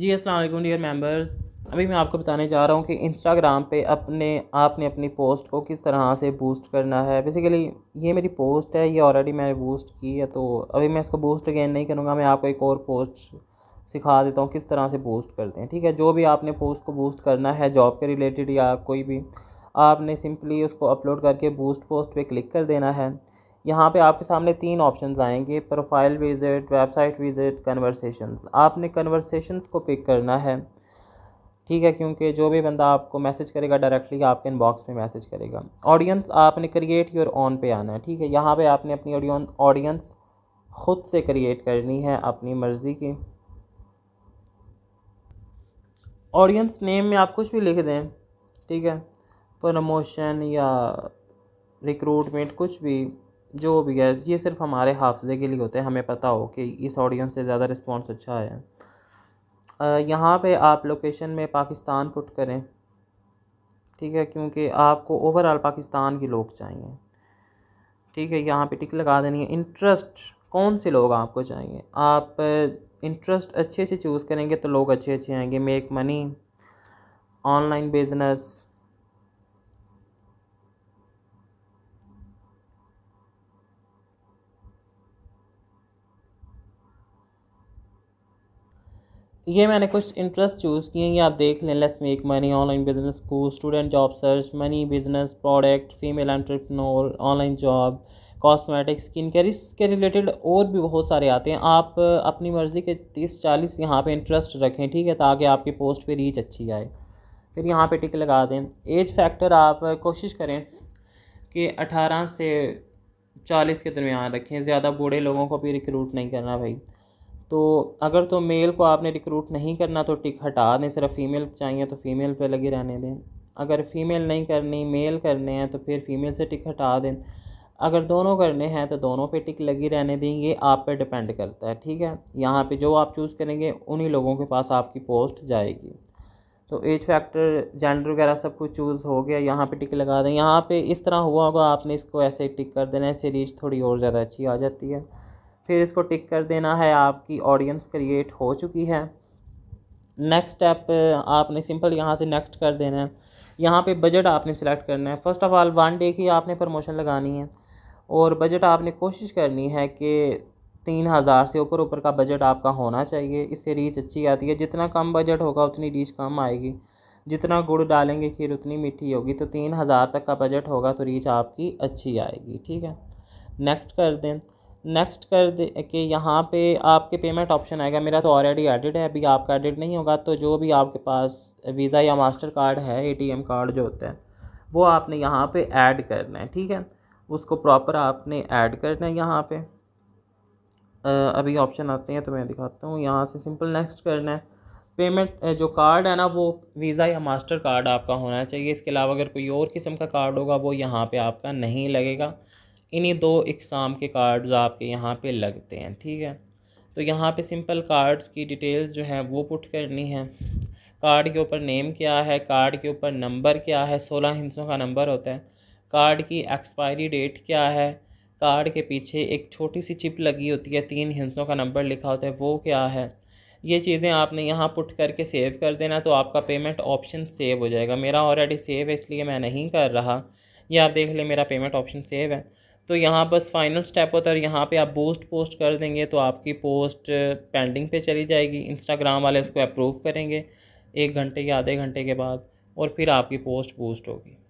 जी अस्सलाम dear members अभी मैं आपको बताने जा रहा हूँ कि इंस्टाग्राम पे अपने आपने अपनी पोस्ट को किस तरह से बूस्ट करना है बेसिकली ये मेरी पोस्ट है ये ऑलरेडी मैंने बूस्ट की है तो अभी मैं इसको बूस्ट अगेन नहीं करूँगा मैं आपको एक और पोस्ट सिखा देता हूँ किस तरह से बूस्ट करते हैं ठीक है जो भी आपने पोस्ट को बूस्ट करना है जॉब के रिलेटेड या कोई भी आपने सिंपली उसको अपलोड करके बूस्ट पोस्ट पर क्लिक कर देना है यहाँ पे आपके सामने तीन ऑप्शंस आएंगे profile visit website visit conversations आपने कन्वर्सेशंस को पिक करना है ठीक है क्योंकि जो भी बंदा आपको मैसेज करेगा डायरेक्टली आपके इनबॉक्स में मैसेज करेगा ऑडियंस आपने क्रिएट योर ऑन पे आना है ठीक है यहाँ पे आपने अपनी ऑडियंस ख़ुद से क्रिएट करनी है अपनी मर्ज़ी की ऑडियंस नेम में आप कुछ भी लिख दें ठीक है प्रमोशन या रिक्रूटमेंट कुछ भी जो भी गैस ये सिर्फ हमारे हाफजे के लिए होते हैं हमें पता हो कि इस ऑडियंस से ज़्यादा रिस्पॉन्स अच्छा आया यहाँ पे आप लोकेशन में पाकिस्तान पुट करें ठीक है क्योंकि आपको ओवरऑल पाकिस्तान के लोग चाहिए ठीक है यहाँ पे टिक लगा देनी है इंटरेस्ट कौन से लोग आपको चाहिए आप इंटरेस्ट अच्छे अच्छे चूज़ करेंगे तो लोग अच्छे अच्छे आएंगे मेक मनी ऑनलाइन बिजनेस ये मैंने कुछ इंटरेस्ट चूज़ किए हैं ये आप देख लें less make money online business school student job search money business product female entrepreneur online job cosmetic skin care इसके रिलेटेड और भी बहुत सारे आते हैं आप अपनी मर्ज़ी के तीस चालीस यहाँ पे इंटरेस्ट रखें ठीक है ताकि आपकी पोस्ट पे रीच अच्छी आए फिर यहाँ पे टिक लगा दें एज फैक्टर आप कोशिश करें कि अठारह से चालीस के दरमियान रखें ज़्यादा बूढ़े लोगों को भी रिक्रूट नहीं करना भाई तो अगर तो मेल को आपने रिक्रूट नहीं करना तो टिक हटा दें सिर्फ फ़ीमेल चाहिए तो फ़ीमेल पे लगे रहने दें अगर फ़ीमेल नहीं करनी मेल करने हैं तो फिर फ़ीमेल से टिक हटा दें अगर दोनों करने हैं तो दोनों पे टिक लगी रहने देंगे आप पे डिपेंड करता है ठीक है यहाँ पे जो आप चूज़ करेंगे उन्हीं लोगों के पास आपकी पोस्ट जाएगी तो एज फैक्टर जेंडर वगैरह सब कुछ चूज़ हो गया यहाँ पे टिक लगा दें यहाँ पे इस तरह हुआ होगा आपने इसको ऐसे टिक कर देना ऐसे रीच थोड़ी और ज़्यादा अच्छी आ जाती है फिर इसको टिक कर देना है आपकी ऑडियंस क्रिएट हो चुकी है नेक्स्ट स्टेप आपने सिंपल यहाँ से नेक्स्ट कर देना है यहाँ पे बजट आपने सिलेक्ट करना है first of all one day की आपने प्रमोशन लगानी है और बजट आपने कोशिश करनी है कि तीन हज़ार से ऊपर ऊपर का बजट आपका होना चाहिए इससे रीच अच्छी आती है जितना कम बजट होगा उतनी रीच कम आएगी जितना गुड़ डालेंगे खीर उतनी मीठी होगी तो तीन हज़ार तक का बजट होगा तो रीच आपकी अच्छी आएगी ठीक है नेक्स्ट कर दें नेक्स्ट कर दे के यहाँ पे आपके पेमेंट ऑप्शन आएगा मेरा तो ऑलरेडी एडिड है अभी आपका एडिड नहीं होगा तो जो भी आपके पास वीज़ा या मास्टर कार्ड है एटीएम कार्ड जो होता है वो आपने यहाँ पे ऐड करना है ठीक है उसको प्रॉपर आपने ऐड करना है यहाँ पे अभी ऑप्शन आते हैं तो मैं दिखाता हूँ यहाँ से सिंपल नेक्स्ट करना है पेमेंट जो कार्ड है ना वो वीज़ा या मास्टर कार्ड आपका होना चाहिए इसके अलावा अगर कोई और किस्म का कार्ड होगा वो यहाँ पर आपका नहीं लगेगा इन्हीं दो इकसाम के कार्ड्स आपके यहाँ पे लगते हैं ठीक है तो यहाँ पे सिंपल कार्ड्स की डिटेल्स जो हैं वो पुट करनी है कार्ड के ऊपर नेम क्या है कार्ड के ऊपर नंबर क्या है सोलह हिंसों का नंबर होता है कार्ड की एक्सपायरी डेट क्या है कार्ड के पीछे एक छोटी सी चिप लगी होती है तीन हिंसों का नंबर लिखा होता है वो क्या है ये चीज़ें आपने यहाँ पुट करके सेव कर देना तो आपका पेमेंट ऑप्शन सेव हो जाएगा मेरा ऑलरेडी सेव है इसलिए मैं नहीं कर रहा ये आप देख लें मेरा पेमेंट ऑप्शन सेव है तो यहाँ बस फाइनल स्टेप होता है और यहाँ पे आप बूस्ट पोस्ट कर देंगे तो आपकी पोस्ट पेंडिंग पे चली जाएगी इंस्टाग्राम वाले उसको अप्रूव करेंगे एक घंटे या आधे घंटे के बाद और फिर आपकी पोस्ट बूस्ट होगी